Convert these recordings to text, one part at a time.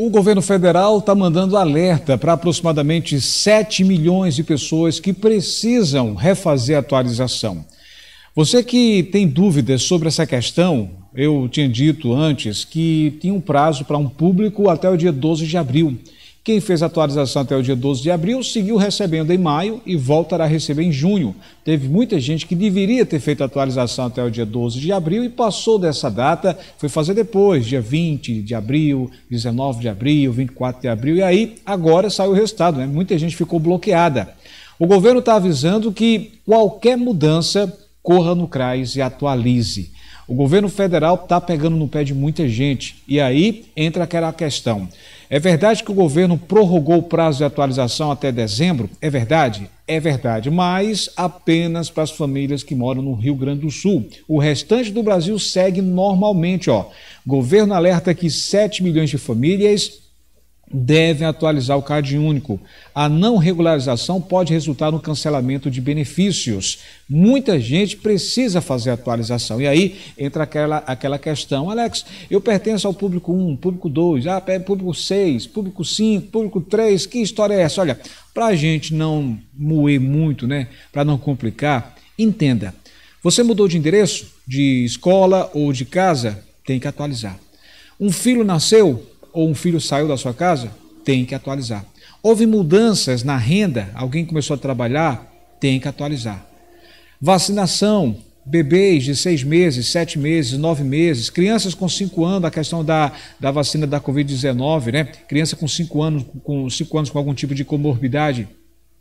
O governo federal está mandando alerta para aproximadamente 7 milhões de pessoas que precisam refazer a atualização. Você que tem dúvidas sobre essa questão, eu tinha dito antes que tinha um prazo para um público até o dia 12 de abril. Quem fez a atualização até o dia 12 de abril seguiu recebendo em maio e voltará a receber em junho. Teve muita gente que deveria ter feito a atualização até o dia 12 de abril e passou dessa data, foi fazer depois, dia 20 de abril, 19 de abril, 24 de abril, e aí agora saiu o resultado, né? muita gente ficou bloqueada. O governo está avisando que qualquer mudança corra no CRAS e atualize. O governo federal está pegando no pé de muita gente. E aí entra aquela questão. É verdade que o governo prorrogou o prazo de atualização até dezembro? É verdade? É verdade, mas apenas para as famílias que moram no Rio Grande do Sul. O restante do Brasil segue normalmente, ó. Governo alerta que 7 milhões de famílias devem atualizar o CAD único. A não regularização pode resultar no cancelamento de benefícios. Muita gente precisa fazer atualização. E aí entra aquela, aquela questão, Alex, eu pertenço ao público 1, público 2, ah, é público 6, público 5, público 3, que história é essa? Olha, para a gente não moer muito, né? Para não complicar, entenda. Você mudou de endereço, de escola ou de casa, tem que atualizar. Um filho nasceu, ou um filho saiu da sua casa, tem que atualizar. Houve mudanças na renda, alguém começou a trabalhar, tem que atualizar. Vacinação, bebês de seis meses, sete meses, nove meses, crianças com cinco anos, a questão da, da vacina da Covid-19, né? Criança com cinco anos, com cinco anos com algum tipo de comorbidade,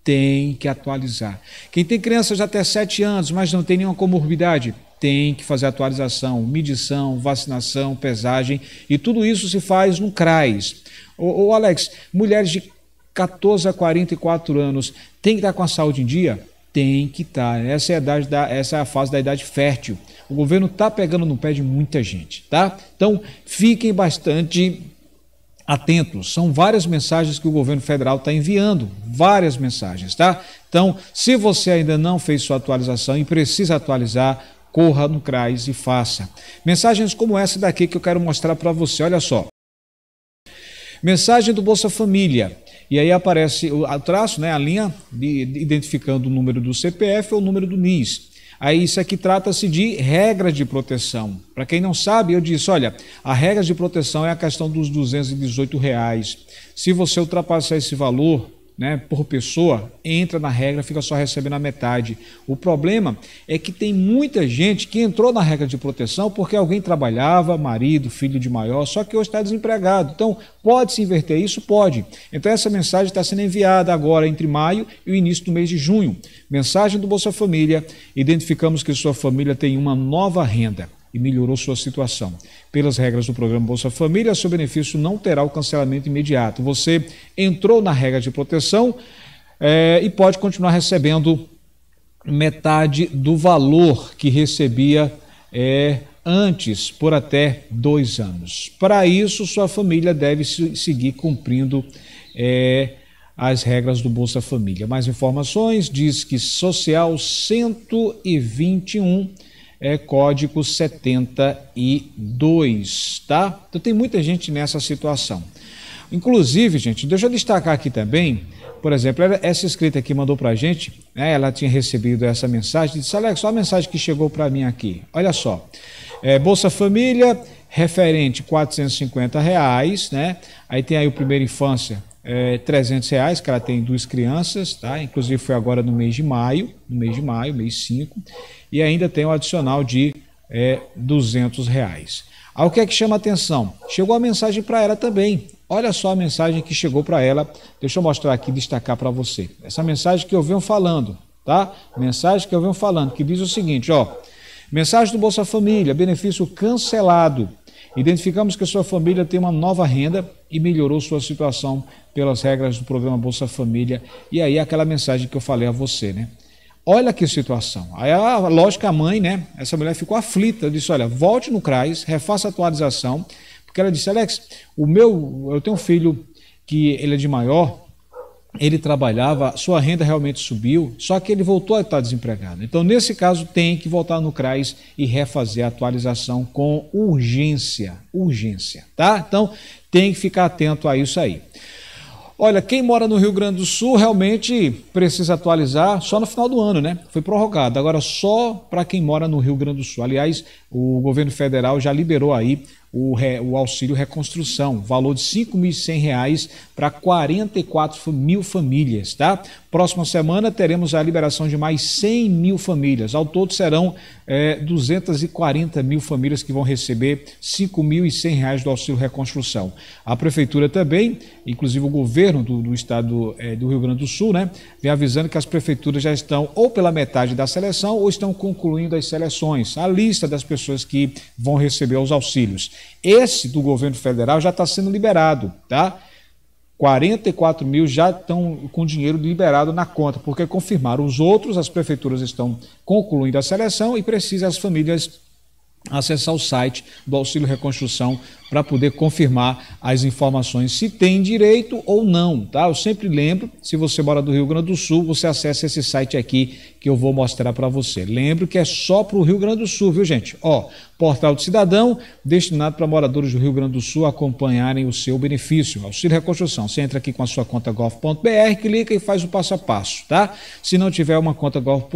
tem que atualizar. Quem tem crianças até 7 anos, mas não tem nenhuma comorbidade, tem que fazer atualização, medição, vacinação, pesagem, e tudo isso se faz no CRAS. Ô, ô Alex, mulheres de 14 a 44 anos, tem que estar com a saúde em dia? Tem que estar. Essa é a, idade da, essa é a fase da idade fértil. O governo está pegando no pé de muita gente, tá? Então, fiquem bastante atentos. São várias mensagens que o governo federal está enviando, várias mensagens, tá? Então, se você ainda não fez sua atualização e precisa atualizar, corra no CRAS e faça. Mensagens como essa daqui que eu quero mostrar para você, olha só. Mensagem do Bolsa Família. E aí aparece o traço, né, a linha de, de, identificando o número do CPF ou o número do NIS. Aí isso aqui trata-se de regras de proteção. Para quem não sabe, eu disse, olha, a regra de proteção é a questão dos 218 reais. Se você ultrapassar esse valor, né, por pessoa, entra na regra, fica só recebendo a metade. O problema é que tem muita gente que entrou na regra de proteção porque alguém trabalhava, marido, filho de maior, só que hoje está desempregado. Então, pode se inverter isso? Pode. Então, essa mensagem está sendo enviada agora entre maio e o início do mês de junho. Mensagem do Bolsa Família: identificamos que sua família tem uma nova renda e melhorou sua situação. Pelas regras do programa Bolsa Família, seu benefício não terá o cancelamento imediato. Você entrou na regra de proteção é, e pode continuar recebendo metade do valor que recebia é, antes, por até dois anos. Para isso, sua família deve seguir cumprindo. É, as regras do Bolsa Família. Mais informações, diz que Social 121 é código 72, tá? Então tem muita gente nessa situação. Inclusive, gente, deixa eu destacar aqui também, por exemplo, essa escrita que mandou para a gente, né, ela tinha recebido essa mensagem, disse, Alex, só a mensagem que chegou para mim aqui, olha só, é, Bolsa Família, referente 450 reais, né? Aí tem aí o Primeira Infância, é, 300 reais, que ela tem duas crianças, tá? Inclusive foi agora no mês de maio, no mês de maio, mês 5 e ainda tem o um adicional de é, 200 reais. Ao que é que chama atenção? Chegou a mensagem para ela também. Olha só a mensagem que chegou para ela. Deixa eu mostrar aqui, destacar para você. Essa mensagem que eu venho falando, tá? Mensagem que eu venho falando, que diz o seguinte, ó. Mensagem do Bolsa Família, benefício cancelado. Identificamos que sua família tem uma nova renda e melhorou sua situação pelas regras do programa Bolsa Família. E aí aquela mensagem que eu falei a você, né? Olha que situação. Aí a lógica a mãe, né? Essa mulher ficou aflita. Eu disse: olha, volte no CRAS, refaça a atualização. Porque ela disse, Alex, o meu, eu tenho um filho que ele é de maior, ele trabalhava, sua renda realmente subiu, só que ele voltou a estar desempregado. Então, nesse caso, tem que voltar no CRAS e refazer a atualização com urgência. Urgência, tá? Então, tem que ficar atento a isso aí. Olha, quem mora no Rio Grande do Sul realmente precisa atualizar só no final do ano, né? Foi prorrogado. Agora, só para quem mora no Rio Grande do Sul. Aliás, o governo federal já liberou aí o, re, o auxílio reconstrução, valor de R$ 5.100 para 44 mil famílias, tá? Próxima semana teremos a liberação de mais 100 mil famílias. Ao todo serão é, 240 mil famílias que vão receber R$ 5.100 do auxílio reconstrução. A prefeitura também, inclusive o governo do, do estado é, do Rio Grande do Sul, né, vem avisando que as prefeituras já estão ou pela metade da seleção ou estão concluindo as seleções, a lista das pessoas que vão receber os auxílios. Esse do governo federal já está sendo liberado, tá? 44 mil já estão com dinheiro liberado na conta, porque confirmaram os outros, as prefeituras estão concluindo a seleção e precisa as famílias acessar o site do Auxílio Reconstrução para poder confirmar as informações se tem direito ou não, tá? Eu sempre lembro, se você mora do Rio Grande do Sul, você acessa esse site aqui que eu vou mostrar para você. Lembro que é só para o Rio Grande do Sul, viu, gente? Ó, portal do cidadão destinado para moradores do Rio Grande do Sul acompanharem o seu benefício, auxílio reconstrução. Você entra aqui com a sua conta golf.br, clica e faz o passo a passo, tá? Se não tiver uma conta golf.br,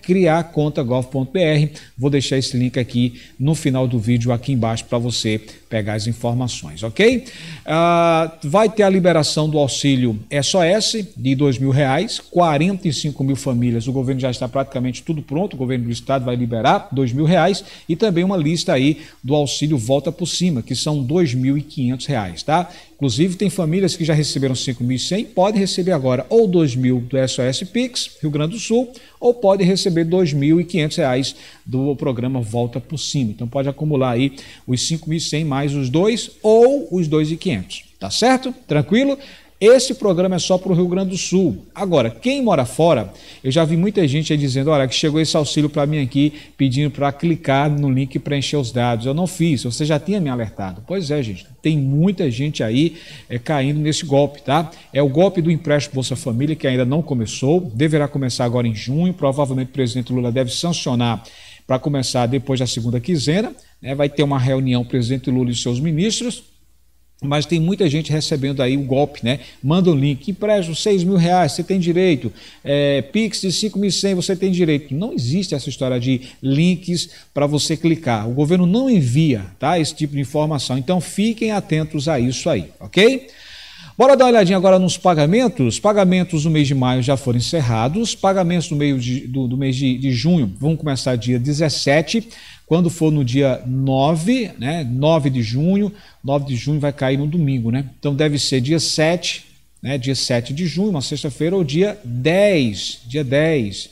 criar conta golf.br. Vou deixar esse link aqui no final do vídeo aqui embaixo para você pegar as informações, ok? Ah, vai ter a liberação do auxílio é SOS de R$ 2.000, 45 mil famílias o governo já está praticamente tudo pronto, o governo do estado vai liberar dois mil reais e também uma lista aí do auxílio volta por cima, que são dois mil e quinhentos reais, tá? Inclusive tem famílias que já receberam cinco mil pode receber agora ou dois mil do SOS Pix, Rio Grande do Sul, ou pode receber dois mil e quinhentos reais do programa Volta por Cima. Então pode acumular aí os cinco mil mais os dois ou os dois e quinhentos, tá certo? Tranquilo? Esse programa é só para o Rio Grande do Sul. Agora, quem mora fora, eu já vi muita gente aí dizendo: olha, que chegou esse auxílio para mim aqui, pedindo para clicar no link e preencher os dados. Eu não fiz, você já tinha me alertado. Pois é, gente, tem muita gente aí é, caindo nesse golpe, tá? É o golpe do empréstimo Bolsa Família, que ainda não começou, deverá começar agora em junho. Provavelmente o presidente Lula deve sancionar para começar depois da segunda quinzena. Né? Vai ter uma reunião, o presidente Lula e seus ministros mas tem muita gente recebendo aí o golpe, né? Manda um link, empréstimo 6 mil reais, você tem direito, é, Pix de 5.100, você tem direito. Não existe essa história de links para você clicar. O governo não envia tá, esse tipo de informação, então fiquem atentos a isso aí, ok? Bora dar uma olhadinha agora nos pagamentos. Pagamentos do mês de maio já foram encerrados. Pagamentos do, meio de, do, do mês de, de junho vão começar dia 17. Quando for no dia 9, né, 9 de junho, 9 de junho vai cair no domingo, né? Então deve ser dia 7, né, dia 7 de junho, uma sexta-feira, ou dia 10, dia 10.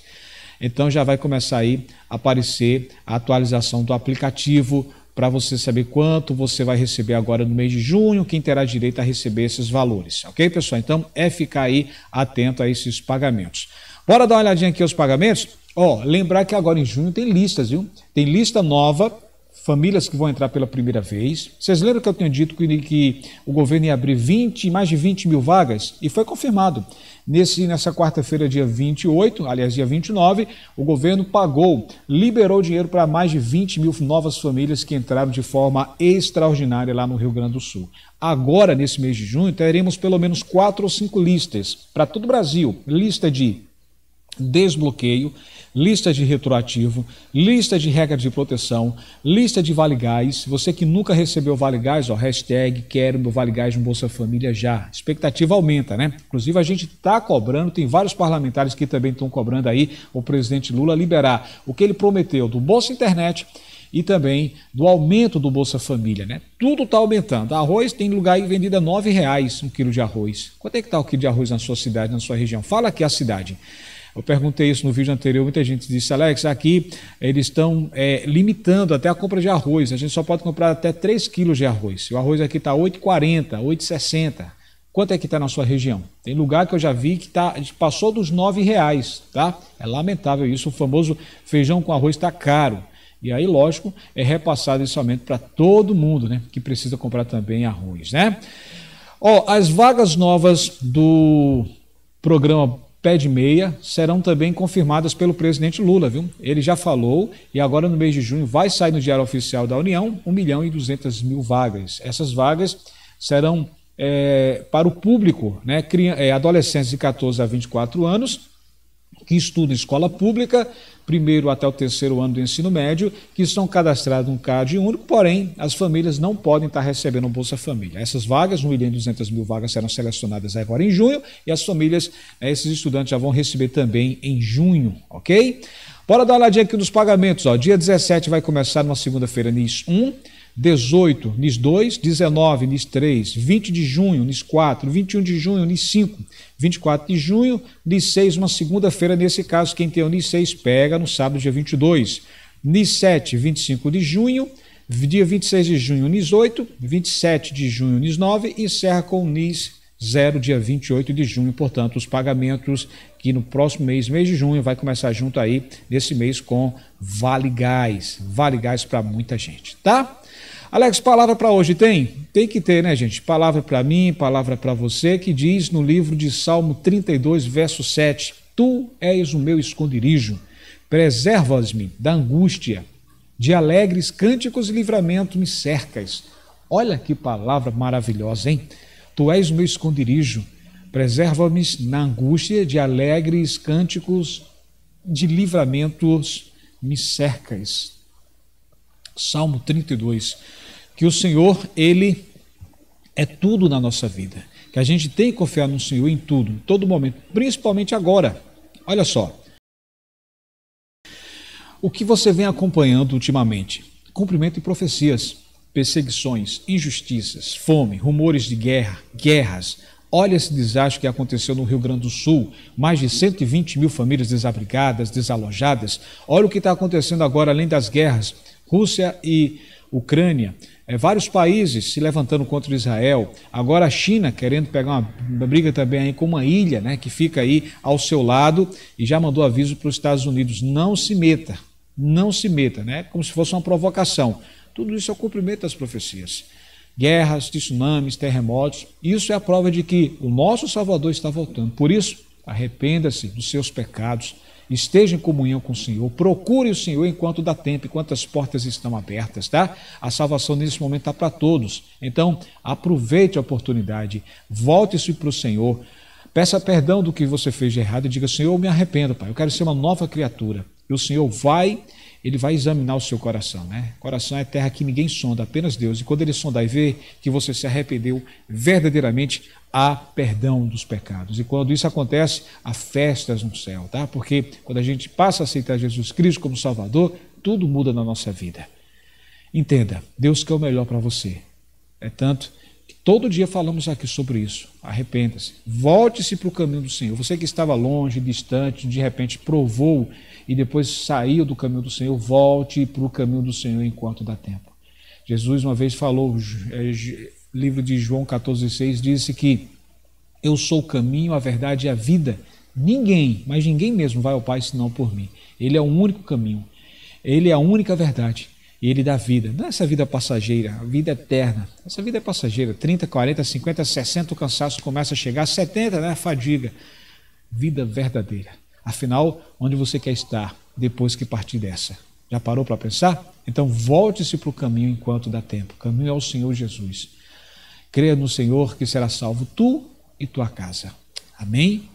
Então já vai começar aí a aparecer a atualização do aplicativo para você saber quanto você vai receber agora no mês de junho, quem terá direito a receber esses valores, ok, pessoal? Então é ficar aí atento a esses pagamentos. Bora dar uma olhadinha aqui aos pagamentos? Ó, oh, lembrar que agora em junho tem listas, viu? Tem lista nova, famílias que vão entrar pela primeira vez. Vocês lembram que eu tinha dito que, que o governo ia abrir 20, mais de 20 mil vagas? E foi confirmado. Nesse, nessa quarta-feira, dia 28, aliás, dia 29, o governo pagou, liberou dinheiro para mais de 20 mil novas famílias que entraram de forma extraordinária lá no Rio Grande do Sul. Agora, nesse mês de junho, teremos pelo menos quatro ou cinco listas para todo o Brasil. Lista de desbloqueio, lista de retroativo, lista de regras de proteção, lista de Vale Gás. Você que nunca recebeu Vale Gás, ó, hashtag quero meu Vale Gás no Bolsa Família já. expectativa aumenta, né? Inclusive a gente está cobrando, tem vários parlamentares que também estão cobrando aí o presidente Lula liberar o que ele prometeu do Bolsa Internet e também do aumento do Bolsa Família, né? Tudo está aumentando. Arroz tem lugar aí vendido a R$ reais um quilo de arroz. Quanto é que está o quilo de arroz na sua cidade, na sua região? Fala aqui a cidade. Eu perguntei isso no vídeo anterior, muita gente disse, Alex, aqui eles estão é, limitando até a compra de arroz. A gente só pode comprar até 3 quilos de arroz. O arroz aqui está 8,40, 8,60. Quanto é que está na sua região? Tem lugar que eu já vi que tá, passou dos 9 reais, tá? É lamentável isso, o famoso feijão com arroz está caro. E aí, lógico, é repassado esse aumento para todo mundo, né? Que precisa comprar também arroz, né? Ó, as vagas novas do programa pé de meia serão também confirmadas pelo presidente Lula, viu? Ele já falou e agora no mês de junho vai sair no Diário Oficial da União 1 milhão e 200 mil vagas. Essas vagas serão é, para o público, né? Eh, adolescentes de 14 a 24 anos que estuda escola pública, primeiro até o terceiro ano do ensino médio, que estão cadastrados no CAD único, porém, as famílias não podem estar recebendo Bolsa Família. Essas vagas, 1 milhão e 200 mil vagas serão selecionadas agora em junho, e as famílias, eh, esses estudantes já vão receber também em junho, ok? Bora dar uma olhadinha aqui nos pagamentos. Ó. Dia 17 vai começar numa segunda-feira, NIS 1. 18, NIS 2, 19, NIS 3, 20 de junho, NIS 4, 21 de junho, NIS 5, 24 de junho, NIS 6, uma segunda-feira, nesse caso, quem tem o NIS 6 pega no sábado, dia 22. NIS 7, 25 de junho, dia 26 de junho, NIS 8, 27 de junho, NIS 9 e encerra com o NIS zero dia 28 de junho. Portanto, os pagamentos que no próximo mês, mês de junho, vai começar junto aí nesse mês com Vale Gás. Vale Gás para muita gente, tá? Alex, palavra para hoje tem? Tem que ter, né, gente? Palavra para mim, palavra para você, que diz no livro de Salmo 32, verso 7: Tu és o meu esconderijo, preservas-me da angústia, de alegres cânticos e livramento me cercas. Olha que palavra maravilhosa, hein? Tu és o meu esconderijo. Preserva-me na angústia de alegres cânticos, de livramentos me cercas. Salmo 32. Que o Senhor, Ele é tudo na nossa vida. Que a gente tem que confiar no Senhor em tudo, em todo momento, principalmente agora. Olha só. O que você vem acompanhando ultimamente? Cumprimento e profecias perseguições, injustiças, fome, rumores de guerra, guerras. Olha esse desastre que aconteceu no Rio Grande do Sul: mais de 120 mil famílias desabrigadas, desalojadas. Olha o que está acontecendo agora, além das guerras: Rússia e Ucrânia. É, vários países se levantando contra Israel. Agora a China querendo pegar uma, uma briga também aí com uma ilha, né, que fica aí ao seu lado e já mandou aviso para os Estados Unidos: não se meta, não se meta, né? Como se fosse uma provocação. Tudo isso é o cumprimento das profecias. Guerras, tsunamis, terremotos, isso é a prova de que o nosso Salvador está voltando. Por isso, arrependa-se dos seus pecados, esteja em comunhão com o Senhor, procure o Senhor enquanto dá tempo, enquanto as portas estão abertas, tá? A salvação nesse momento está para todos. Então, aproveite a oportunidade, volte-se para o Senhor, peça perdão do que você fez de errado e diga: Senhor, eu me arrependo, Pai, eu quero ser uma nova criatura. E o Senhor vai ele vai examinar o seu coração, né? Coração é terra que ninguém sonda, apenas Deus. E quando ele sondar e ver que você se arrependeu verdadeiramente, há perdão dos pecados. E quando isso acontece, há festas no céu, tá? Porque quando a gente passa a aceitar Jesus Cristo como Salvador, tudo muda na nossa vida. Entenda, Deus quer o melhor para você. É tanto Todo dia falamos aqui sobre isso. Arrependa-se. Volte-se para o caminho do Senhor. Você que estava longe, distante, de repente provou e depois saiu do caminho do Senhor, volte para o caminho do Senhor enquanto dá tempo. Jesus uma vez falou, é, livro de João 14,6, disse que eu sou o caminho, a verdade e a vida. Ninguém, mas ninguém mesmo vai ao Pai senão por mim. Ele é o único caminho. Ele é a única verdade e ele dá vida. Não é essa vida passageira, a vida eterna. Essa vida é passageira. 30, 40, 50, 60, o cansaço começa a chegar. 70, né? Fadiga. Vida verdadeira. Afinal, onde você quer estar depois que partir dessa? Já parou para pensar? Então volte-se para o caminho enquanto dá tempo. O caminho é o Senhor Jesus. Creia no Senhor que será salvo tu e tua casa. Amém?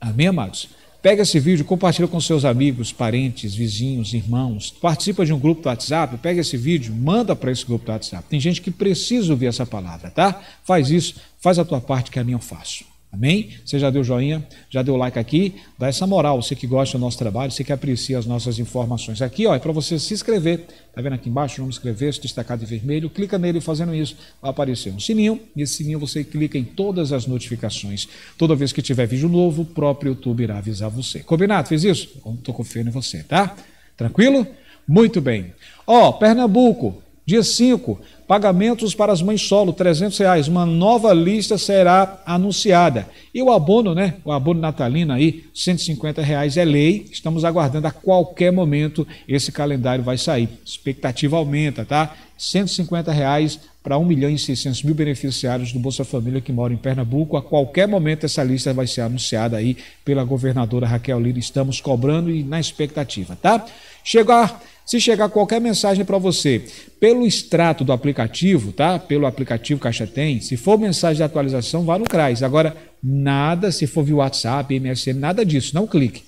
Amém, amados? Pega esse vídeo, compartilha com seus amigos, parentes, vizinhos, irmãos. Participa de um grupo do WhatsApp, pega esse vídeo, manda para esse grupo do WhatsApp. Tem gente que precisa ouvir essa palavra, tá? Faz isso, faz a tua parte que a minha eu faço. Amém? Você já deu joinha, já deu like aqui, dá essa moral, você que gosta do nosso trabalho, você que aprecia as nossas informações. Aqui ó, é para você se inscrever, tá vendo aqui embaixo o nome inscrever, se destacar de vermelho, clica nele fazendo isso, vai aparecer um sininho, nesse sininho você clica em todas as notificações. Toda vez que tiver vídeo novo, o próprio YouTube irá avisar você. Combinado? Fez isso? Estou confiando em você, tá? Tranquilo? Muito bem. Ó, Pernambuco, Dia 5, pagamentos para as mães solo, 300 reais. Uma nova lista será anunciada. E o abono, né? O abono natalino aí, 150 reais é lei. Estamos aguardando a qualquer momento esse calendário vai sair. Expectativa aumenta, tá? 150 reais para 1 milhão e 600 mil beneficiários do Bolsa Família que mora em Pernambuco. A qualquer momento essa lista vai ser anunciada aí pela governadora Raquel Lira. Estamos cobrando e na expectativa, tá? Chegar se chegar qualquer mensagem para você pelo extrato do aplicativo, tá? Pelo aplicativo Caixa Tem, se for mensagem de atualização, vá no CRAS. Agora, nada, se for via WhatsApp, MSN, nada disso, não clique.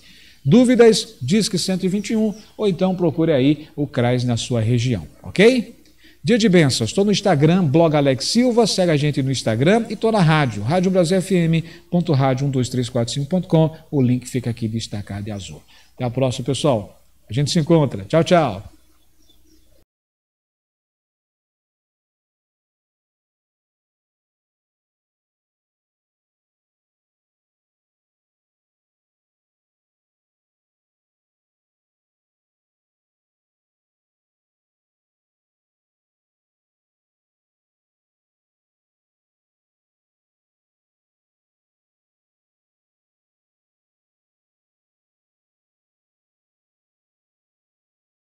Dúvidas, Disque 121 ou então procure aí o CRAS na sua região, ok? Dia de bênçãos, estou no Instagram, blog Alex Silva, segue a gente no Instagram e estou na rádio, radiobrasilfm.radio12345.com, o link fica aqui destacado e azul. Até a próxima, pessoal. A gente se encontra. Tchau, tchau.